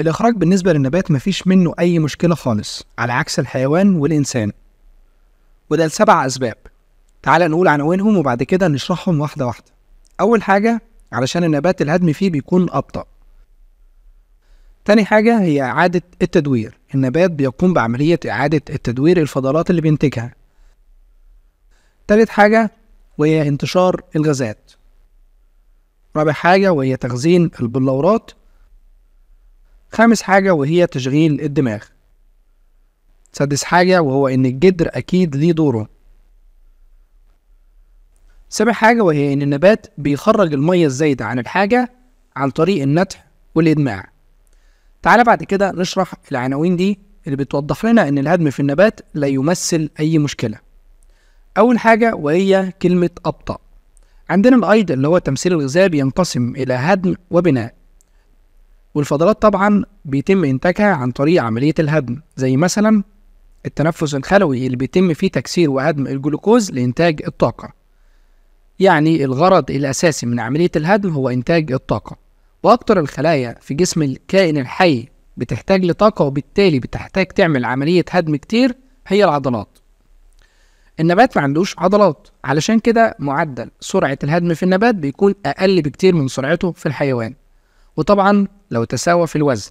الإخراج بالنسبة للنبات مفيش منه أي مشكلة خالص على عكس الحيوان والإنسان وده لسبع أسباب تعال نقول عنوانهم وبعد كده نشرحهم واحدة واحدة أول حاجة علشان النبات الهدم فيه بيكون أبطأ تاني حاجة هي إعادة التدوير النبات بيقوم بعملية إعادة التدوير الفضلات اللي بينتجها تالت حاجة وهي انتشار الغازات رابع حاجة وهي تخزين البلورات خامس حاجة وهي تشغيل الدماغ سادس حاجة وهو إن الجدر أكيد ليه دوره سابع حاجة وهي إن النبات بيخرج المية الزايدة عن الحاجة عن طريق النتح والإدماع تعالى بعد كده نشرح العناوين دي اللي بتوضح لنا إن الهدم في النبات لا يمثل أي مشكلة أول حاجة وهي كلمة أبطأ عندنا الأيض اللي هو التمثيل الغذائي بينقسم إلى هدم وبناء والفضلات طبعا بيتم إنتاجها عن طريق عملية الهدم زي مثلا التنفس الخلوي اللي بيتم فيه تكسير وهدم الجلوكوز لإنتاج الطاقة يعني الغرض الأساسي من عملية الهدم هو إنتاج الطاقة واكثر الخلايا في جسم الكائن الحي بتحتاج لطاقة وبالتالي بتحتاج تعمل عملية هدم كتير هي العضلات النبات ما عندوش عضلات علشان كده معدل سرعة الهدم في النبات بيكون أقل بكتير من سرعته في الحيوان وطبعا لو تساوى في الوزن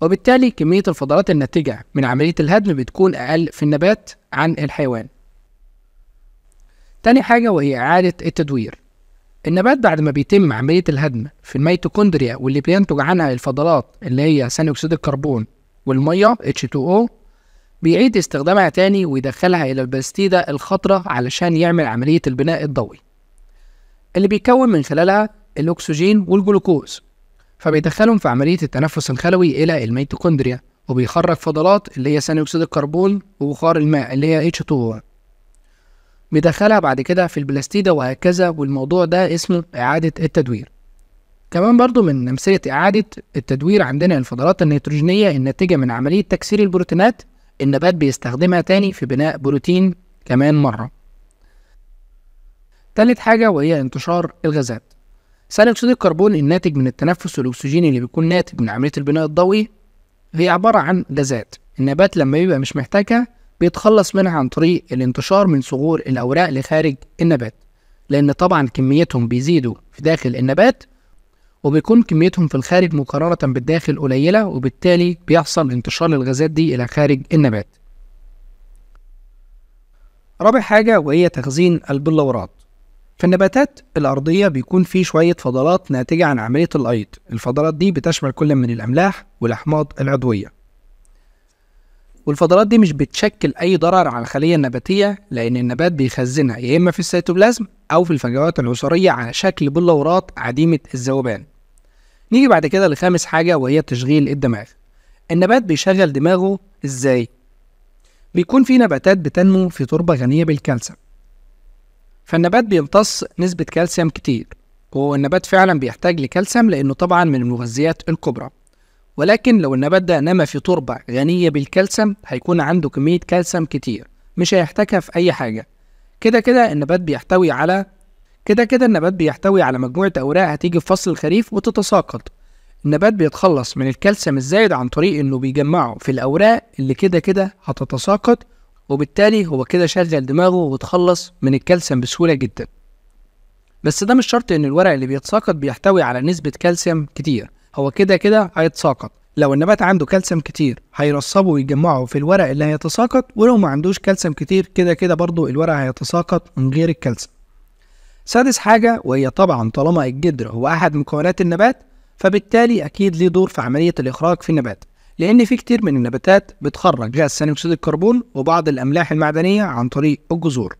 وبالتالي كمية الفضلات الناتجة من عملية الهدم بتكون أقل في النبات عن الحيوان تاني حاجة وهي إعادة التدوير النبات بعد ما بيتم عملية الهدم في الميتوكوندريا واللي بينتج عنها الفضلات اللي هي ثاني أكسيد الكربون والمية H2O بيعيد استخدامها تاني ويدخلها إلى البلاستيدة الخطرة علشان يعمل عملية البناء الضوئي اللي بيكون من خلالها الأكسجين والجلوكوز فبيدخلهم في عملية التنفس الخلوي إلى الميتوكوندريا وبيخرج فضلات اللي هي ثاني أكسيد الكربون وبخار الماء اللي هي H2O بيدخلها بعد كده في البلاستيدا وهكذا والموضوع ده اسمه إعادة التدوير كمان برضو من أمثلة إعادة التدوير عندنا الفضلات النيتروجينية الناتجة من عملية تكسير البروتينات النبات بيستخدمها تاني في بناء بروتين كمان مرة تالت حاجة وهي انتشار الغازات ثاني اكسيد الكربون الناتج من التنفس والاكسجين اللي بيكون ناتج من عمليه البناء الضوئي هي عباره عن غازات النبات لما بيبقى مش محتاجها بيتخلص منها عن طريق الانتشار من صغور الاوراق لخارج النبات لان طبعا كميتهم بيزيدوا في داخل النبات وبيكون كميتهم في الخارج مقارنة بالداخل قليلة وبالتالي بيحصل انتشار الغازات دي إلى خارج النبات. رابع حاجة وهي تخزين البلورات. في النباتات الأرضية بيكون في شوية فضلات ناتجة عن عملية الأيض الفضلات دي بتشمل كل من الأملاح والأحماض العضوية والفضلات دي مش بتشكل أي ضرر على الخلية النباتية لأن النبات بيخزنها يا إما في السيتوبلازم أو في الفجوات العصرية على شكل بلورات عديمة الذوبان نيجي بعد كده لخامس حاجة وهي تشغيل الدماغ النبات بيشغل دماغه إزاي؟ بيكون في نباتات بتنمو في تربة غنية بالكالسيوم فالنبات بيمتص نسبة كالسيوم كتير والنبات فعلا بيحتاج لكالسيوم لأنه طبعا من المغذيات الكبرى ولكن لو النبات ده نما في تربة غنية بالكالسيوم هيكون عنده كمية كالسيوم كتير مش هيحتاجها في أي حاجة كده كده النبات بيحتوي على كده كده النبات بيحتوي على مجموعة أوراق هتيجي في فصل الخريف وتتساقط النبات بيتخلص من الكالسيوم الزايد عن طريق إنه بيجمعه في الأوراق اللي كده كده هتتساقط وبالتالي هو كده شغل دماغه وتخلص من الكالسيوم بسهولة جدا بس ده مش شرط ان الورق اللي بيتساقط بيحتوي على نسبة كالسيوم كتير هو كده كده هيتساقط لو النبات عنده كالسيوم كتير هيرصبه ويجمعه في الورق اللي هيتساقط ولو ما عندوش كالسيوم كتير كده كده برضه الورق هيتساقط من غير الكالسيوم سادس حاجة وهي طبعا طالما الجدر هو أحد مكونات النبات فبالتالي أكيد ليه دور في عملية الإخراج في النبات لأن في كتير من النباتات بتخرج غاز ثاني أكسيد الكربون وبعض الأملاح المعدنية عن طريق الجذور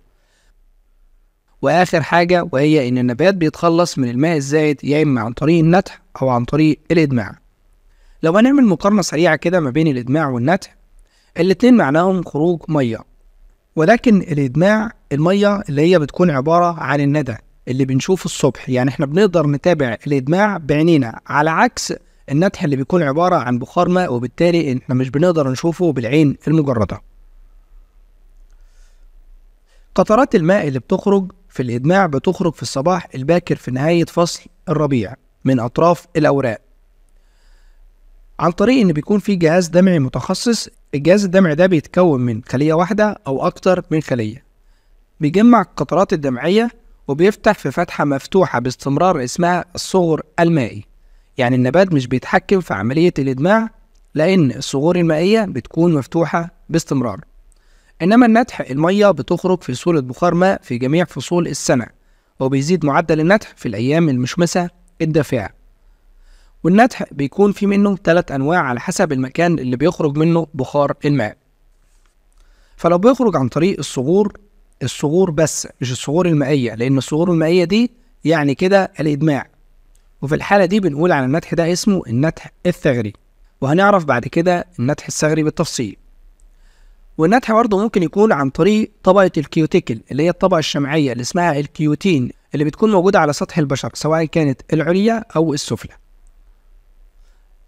وآخر حاجة وهي إن النبات بيتخلص من الماء الزائد يا إما عن طريق النتح أو عن طريق الإدماع لو هنعمل مقارنة سريعة كده ما بين الإدماع والنتح الاتنين معناهم خروج مية ولكن الإدماع المية اللي هي بتكون عبارة عن الندى اللي بنشوفه الصبح يعني احنا بنقدر نتابع الإدماع بعينينا على عكس النتح اللي بيكون عبارة عن بخار ماء وبالتالي احنا مش بنقدر نشوفه بالعين المجردة قطرات الماء اللي بتخرج في الإدماع بتخرج في الصباح الباكر في نهاية فصل الربيع من أطراف الأوراق عن طريق إن بيكون في جهاز دمعي متخصص الجهاز الدمعي ده بيتكون من خلية واحدة أو أكتر من خلية بيجمع القطرات الدمعية وبيفتح في فتحة مفتوحة باستمرار اسمها الصغر المائي يعني النبات مش بيتحكم في عملية الإدماع لأن الصغور المائية بتكون مفتوحة باستمرار إنما النتح المية بتخرج في صورة بخار ماء في جميع فصول السنة وبيزيد معدل النتح في الأيام المشمسة الدافئة والنتح بيكون في منه ثلاث أنواع على حسب المكان اللي بيخرج منه بخار الماء فلو بيخرج عن طريق الصغور الصغور بس مش الصغور المائية لأن الصغور المائية دي يعني كده الإدماع وفي الحالة دي بنقول على النتح ده اسمه النتح الثغري وهنعرف بعد كده النتح الثغري بالتفصيل والنتح برضه ممكن يكون عن طريق طبقة الكيوتيكل اللي هي الطبقة الشمعية اللي اسمها الكيوتين اللي بتكون موجودة على سطح البشر سواء كانت العليا أو السفلى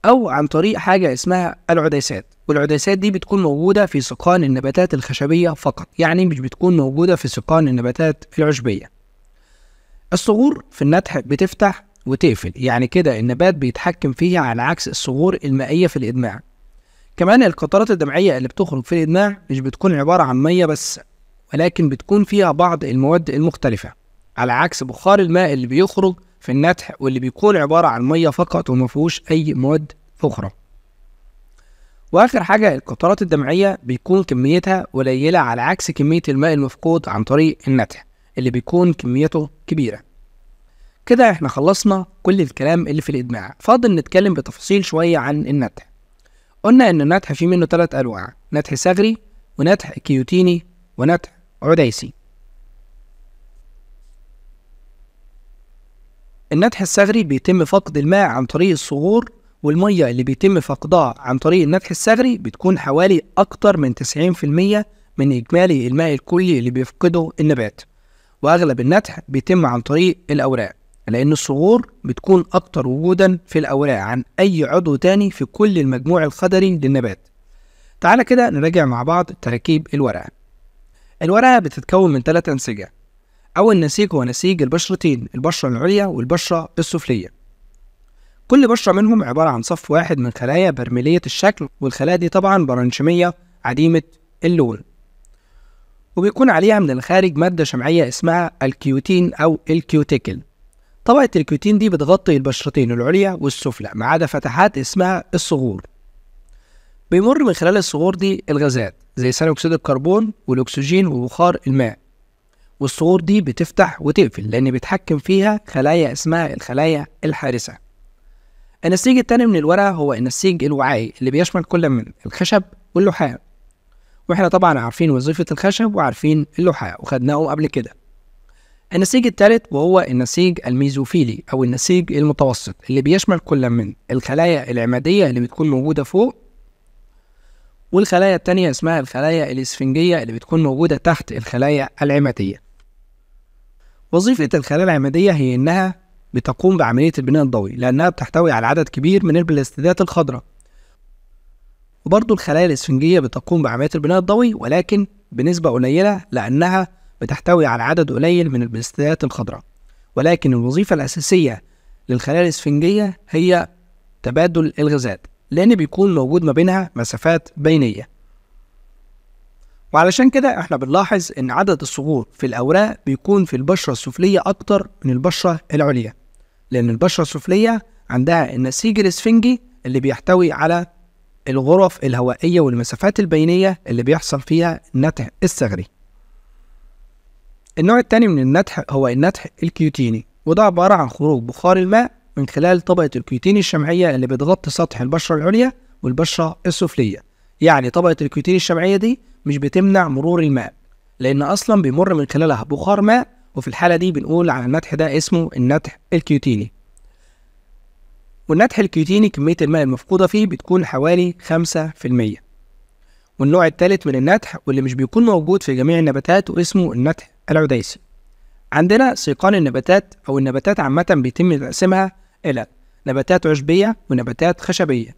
أو عن طريق حاجة اسمها العدسات والعدسات دي بتكون موجودة في سقان النباتات الخشبية فقط يعني مش بتكون موجودة في سقان النباتات العشبية الصغور في النتح بتفتح وتقفل يعني كده النبات بيتحكم فيها على عكس الصغور المائية في الإدماع كمان القطرات الدمعية اللي بتخرج في الإدماع مش بتكون عبارة عن مية بس ولكن بتكون فيها بعض المواد المختلفة على عكس بخار الماء اللي بيخرج في النتح واللي بيكون عبارة عن مية فقط وما فيهوش أي مواد أخرى وآخر حاجة القطرات الدمعية بيكون كميتها قليلة على عكس كمية الماء المفقود عن طريق النتح اللي بيكون كميته كبيرة كده احنا خلصنا كل الكلام اللي في الإدماع فاضل نتكلم بتفاصيل شوية عن النتح قلنا إن النتح فيه منه تلات أنواع نتح ثغري ونتح كيوتيني ونتح عديسي النتح الثغري بيتم فقد الماء عن طريق الصغور والمية اللي بيتم فقدها عن طريق النتح الثغري بتكون حوالي أكتر من 90% من إجمالي الماء الكلي اللي بيفقده النبات وأغلب النتح بيتم عن طريق الأوراق لأن الصغور بتكون أكتر وجودا في الأوراق عن أي عضو تاني في كل المجموع الخضري للنبات تعالى كده نراجع مع بعض تركيب الورقة الورقة بتتكون من ثلاثة أنسجة أول نسيج هو نسيج البشرتين البشرة العليا والبشرة السفلية كل بشرة منهم عبارة عن صف واحد من خلايا برميلية الشكل والخلايا دي طبعا برنشمية عديمة اللون وبيكون عليها من الخارج مادة شمعية اسمها الكيوتين أو الكيوتيكل طبقة الكيوتين دي بتغطي البشرتين العليا والسفلى ما عدا فتحات اسمها الصغور بيمر من خلال الصغور دي الغازات زي ثاني أكسيد الكربون والأكسجين وبخار الماء والصغور دي بتفتح وتقفل لأن بيتحكم فيها خلايا اسمها الخلايا الحارسة النسيج التاني من الورقة هو النسيج الوعائي اللي بيشمل كل من الخشب واللحاء واحنا طبعا عارفين وظيفة الخشب وعارفين اللحاء وخدناهم قبل كده النسيج الثالث وهو النسيج الميزوفيلي أو النسيج المتوسط اللي بيشمل كل من الخلايا العمادية اللي بتكون موجودة فوق والخلايا التانية اسمها الخلايا الإسفنجية اللي بتكون موجودة تحت الخلايا العمادية وظيفة الخلايا العمادية هي إنها بتقوم بعملية البناء الضوئي لأنها بتحتوي على عدد كبير من البلاستيدات الخضراء وبرضه الخلايا الإسفنجية بتقوم بعملية البناء الضوئي ولكن بنسبة قليلة لأنها بتحتوي على عدد قليل من البستيات الخضراء ولكن الوظيفة الأساسية للخلايا الإسفنجية هي تبادل الغازات لأن بيكون موجود ما بينها مسافات بينية وعلشان كده احنا بنلاحظ ان عدد الصغور في الاوراق بيكون في البشره السفليه اكتر من البشره العليا لان البشره السفليه عندها النسيج الاسفنجي اللي بيحتوي على الغرف الهوائيه والمسافات البينيه اللي بيحصل فيها النتع الثغري النوع الثاني من النتح هو النتح الكيوتيني وده عبارة عن خروج بخار الماء من خلال طبقة الكيوتين الشمعية اللي بتغطي سطح البشرة العليا والبشرة السفلية يعني طبقة الكيوتين الشمعية دي مش بتمنع مرور الماء لأن أصلا بيمر من خلالها بخار ماء وفي الحالة دي بنقول على النتح ده اسمه النتح الكيوتيني والنتح الكيوتيني كمية الماء المفقودة فيه بتكون حوالي خمسة في المية والنوع الثالث من النتح واللي مش بيكون موجود في جميع النباتات واسمه النتح العديسي عندنا سيقان النباتات أو النباتات عامة بيتم تقسيمها إلى نباتات عشبية ونباتات خشبية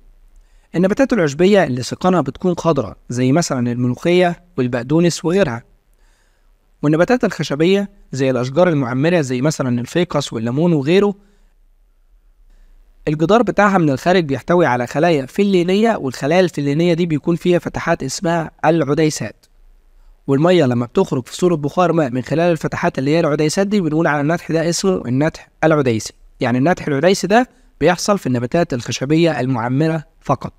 النباتات العشبية اللي سيقانها بتكون خضراء زي مثلا الملوخية والبقدونس وغيرها والنباتات الخشبية زي الأشجار المعمرة زي مثلا الفيقس والليمون وغيره الجدار بتاعها من الخارج بيحتوي على خلايا فلينية والخلايا الفلينية دي بيكون فيها فتحات اسمها العديسات والمية لما بتخرج في صورة بخار ماء من خلال الفتحات اللي هي العديسات دي بنقول على النتح ده اسمه النتح العديسي يعني النتح العديسي ده بيحصل في النباتات الخشبية المعمرة فقط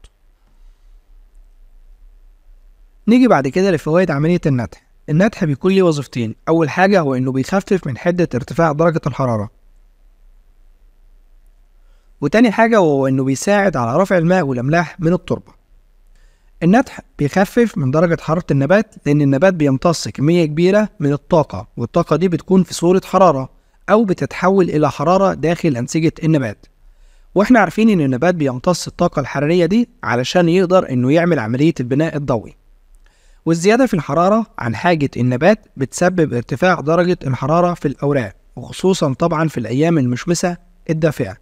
نيجي بعد كده لفوائد عملية النتح النتح بيكون ليه وظيفتين أول حاجة هو إنه بيخفف من حدة ارتفاع درجة الحرارة وتاني حاجة وهو إنه بيساعد على رفع الماء والأملاح من التربة. النتح بيخفف من درجة حرارة النبات لأن النبات بيمتص كمية كبيرة من الطاقة والطاقة دي بتكون في صورة حرارة أو بتتحول إلى حرارة داخل أنسجة النبات وإحنا عارفين إن النبات بيمتص الطاقة الحرارية دي علشان يقدر إنه يعمل عملية البناء الضوئي والزيادة في الحرارة عن حاجة النبات بتسبب ارتفاع درجة الحرارة في الأوراق وخصوصا طبعا في الأيام المشمسة الدافئة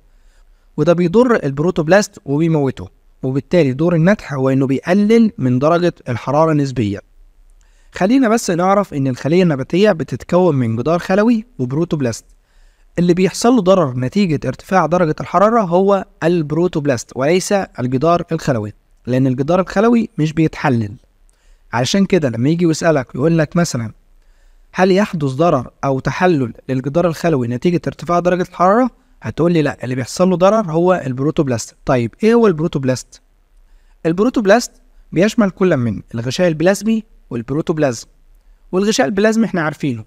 وده بيضر البروتوبلاست وبيموته وبالتالي دور النتح هو انه بيقلل من درجة الحرارة نسبيا خلينا بس نعرف ان الخلية النباتية بتتكون من جدار خلوي وبروتوبلاست اللي بيحصل له ضرر نتيجة ارتفاع درجة الحرارة هو البروتوبلاست وليس الجدار الخلوي لأن الجدار الخلوي مش بيتحلل علشان كده لما يجي يسألك يقول لك مثلا هل يحدث ضرر أو تحلل للجدار الخلوي نتيجة ارتفاع درجة الحرارة؟ هتقول لي لا اللي بيحصل له ضرر هو البروتوبلاست طيب ايه هو البروتوبلاست البروتوبلاست بيشمل كل من الغشاء البلازمي والبروتوبلازم والغشاء البلازمي احنا عارفينه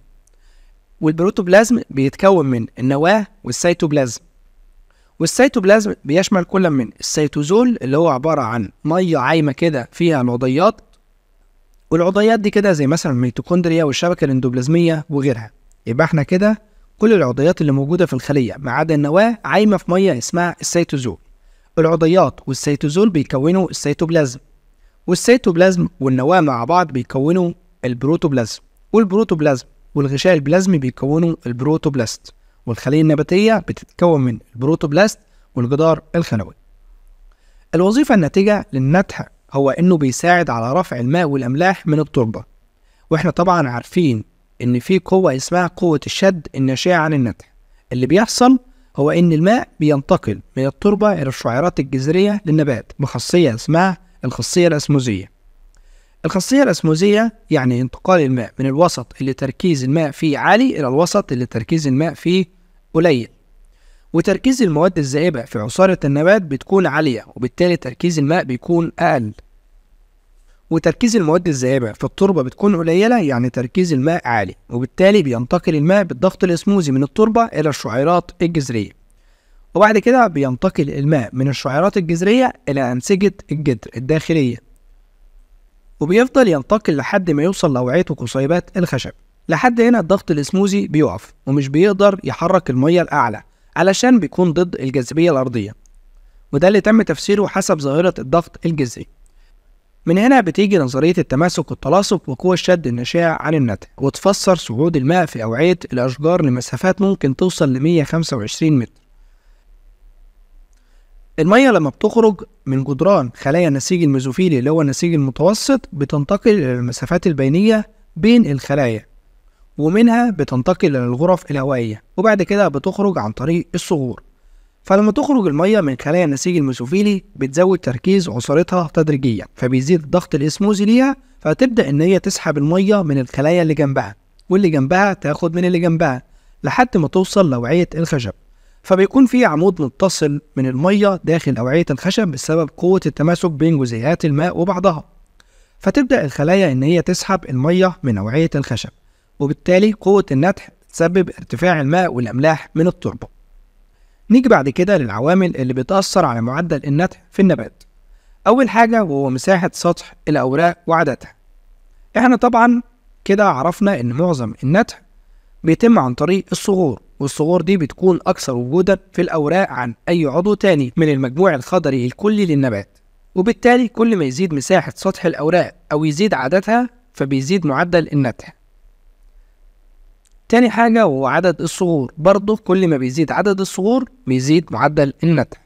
والبروتوبلازم بيتكون من النواه والسيتوبلازم والسيتوبلازم بيشمل كل من السيتوزول اللي هو عبارة عن مية عايمة كده فيها العضيات والعضيات دي كده زي مثلا الميتوكوندريا والشبكة الاندوبلازمية وغيرها يبقى احنا كده كل العضيات اللي موجودة في الخلية ما عدا النواة عايمة في مية اسمها السيتوزول العضيات والسيتوزول بيكونوا السيتوبلازم والسيتوبلازم والنواة مع بعض بيكونوا البروتوبلازم والبروتوبلازم والغشاء البلازمي بيكونوا البروتوبلاست والخلية النباتية بتتكون من البروتوبلاست والجدار الخلوي الوظيفة الناتجة للنتح هو إنه بيساعد على رفع الماء والأملاح من التربة وإحنا طبعا عارفين ان في قوه اسمها قوه الشد الناشئه عن النتح اللي بيحصل هو ان الماء بينتقل من التربه الى الشعيرات الجذريه للنبات بخاصيه اسمها الخاصيه الاسموزيه الخاصية الأسموزية يعني انتقال الماء من الوسط اللي تركيز الماء فيه عالي إلى الوسط اللي تركيز الماء فيه قليل وتركيز المواد الذائبة في عصارة النبات بتكون عالية وبالتالي تركيز الماء بيكون أقل وتركيز المواد الذائبه في التربة بتكون قليلة يعني تركيز الماء عالي وبالتالي بينتقل الماء بالضغط الاسموزي من التربة إلى الشعيرات الجذرية وبعد كده بينتقل الماء من الشعيرات الجذرية إلى أنسجة الجدر الداخلية وبيفضل ينتقل لحد ما يوصل لأوعية وقصيبات الخشب لحد هنا الضغط الاسموزي بيقف ومش بيقدر يحرك المية الأعلى علشان بيكون ضد الجاذبية الأرضية وده اللي تم تفسيره حسب ظاهرة الضغط الجذري من هنا بتيجي نظرية التماسك والتلاصق وقوى الشد الناشئة عن النتح وتفسر صعود الماء في أوعية الأشجار لمسافات ممكن توصل ل 125 متر المية لما بتخرج من جدران خلايا النسيج الميزوفيلي اللي هو النسيج المتوسط بتنتقل إلى المسافات البينية بين الخلايا ومنها بتنتقل إلى الغرف الهوائية وبعد كده بتخرج عن طريق الصغور فلما تخرج المية من خلايا النسيج الميسوفيلي بتزود تركيز عصارتها تدريجيا فبيزيد ضغط الاسموزي ليها فتبدأ إن هي تسحب المية من الخلايا اللي جنبها واللي جنبها تاخد من اللي جنبها لحد ما توصل لأوعية الخشب فبيكون في عمود متصل من المية داخل أوعية الخشب بسبب قوة التماسك بين جزيئات الماء وبعضها فتبدأ الخلايا إن هي تسحب المية من أوعية الخشب وبالتالي قوة النتح تسبب ارتفاع الماء والأملاح من التربة نيجي بعد كده للعوامل اللي بتأثر على معدل النتح في النبات أول حاجة وهو مساحة سطح الأوراق وعددها إحنا طبعا كده عرفنا إن معظم النتح بيتم عن طريق الصغور والصغور دي بتكون أكثر وجودا في الأوراق عن أي عضو تاني من المجموع الخضري الكلي للنبات وبالتالي كل ما يزيد مساحة سطح الأوراق أو يزيد عددها فبيزيد معدل النتح تاني حاجة وهو عدد الصغور برضه كل ما بيزيد عدد الصغور بيزيد معدل النتح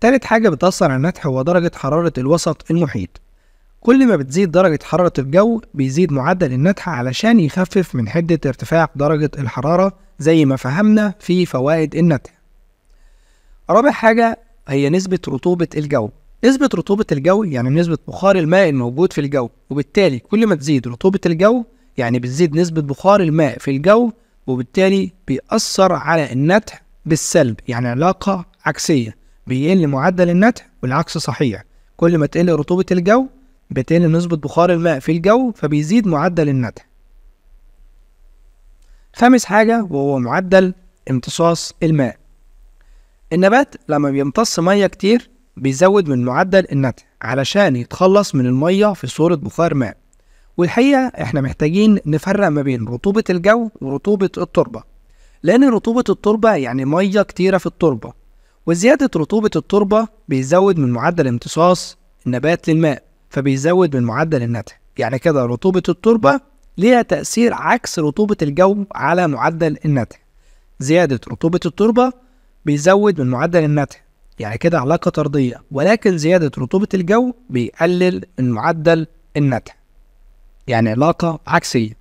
تالت حاجة بتأثر على النتح هو درجة حرارة الوسط المحيط كل ما بتزيد درجة حرارة الجو بيزيد معدل النتح علشان يخفف من حدة ارتفاع درجة الحرارة زي ما فهمنا في فوائد النتح رابع حاجة هي نسبة رطوبة الجو نسبة رطوبة الجو يعني نسبة بخار الماء الموجود في الجو وبالتالي كل ما تزيد رطوبة الجو يعني بتزيد نسبة بخار الماء في الجو وبالتالي بيأثر على النتح بالسلب يعني علاقة عكسية بيقل معدل النتح والعكس صحيح كل ما تقل رطوبة الجو بتقل نسبة بخار الماء في الجو فبيزيد معدل النتح خامس حاجة وهو معدل امتصاص الماء النبات لما بيمتص مية كتير بيزود من معدل النتح علشان يتخلص من المية في صورة بخار ماء والحقيقه احنا محتاجين نفرق ما بين رطوبه الجو ورطوبه التربه لان رطوبه التربه يعني ميه كتيره في التربه وزياده رطوبه التربه بيزود من معدل امتصاص النبات للماء فبيزود من معدل النتح يعني كده رطوبه التربه ليها تاثير عكس رطوبه الجو على معدل النتح زياده رطوبه التربه بيزود من معدل النتح يعني كده علاقه طرديه ولكن زياده رطوبه الجو بيقلل من معدل النتح يعني علاقة عكسية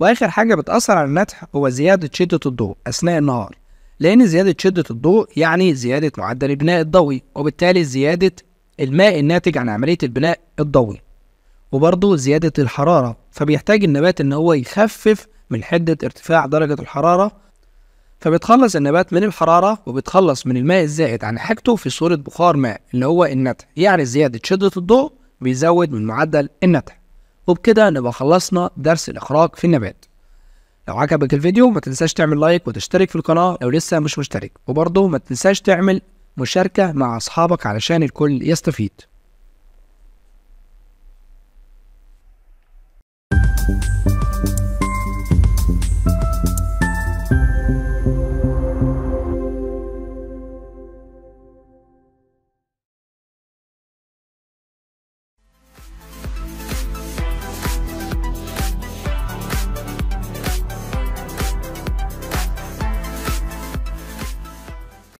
وآخر حاجة بتأثر على النتح هو زيادة شدة الضوء أثناء النهار لأن زيادة شدة الضوء يعني زيادة معدل البناء الضوئي وبالتالي زيادة الماء الناتج عن عملية البناء الضوئي وبرضه زيادة الحرارة فبيحتاج النبات إن هو يخفف من حدة ارتفاع درجة الحرارة فبيتخلص النبات من الحرارة وبيتخلص من الماء الزائد عن حاجته في صورة بخار ماء اللي هو النتح يعني زيادة شدة الضوء بيزود من معدل النتح وبكده نبقى خلصنا درس الإخراج في النبات لو عجبك الفيديو ما تنساش تعمل لايك وتشترك في القناة لو لسه مش مشترك وبرضه ما تنساش تعمل مشاركة مع أصحابك علشان الكل يستفيد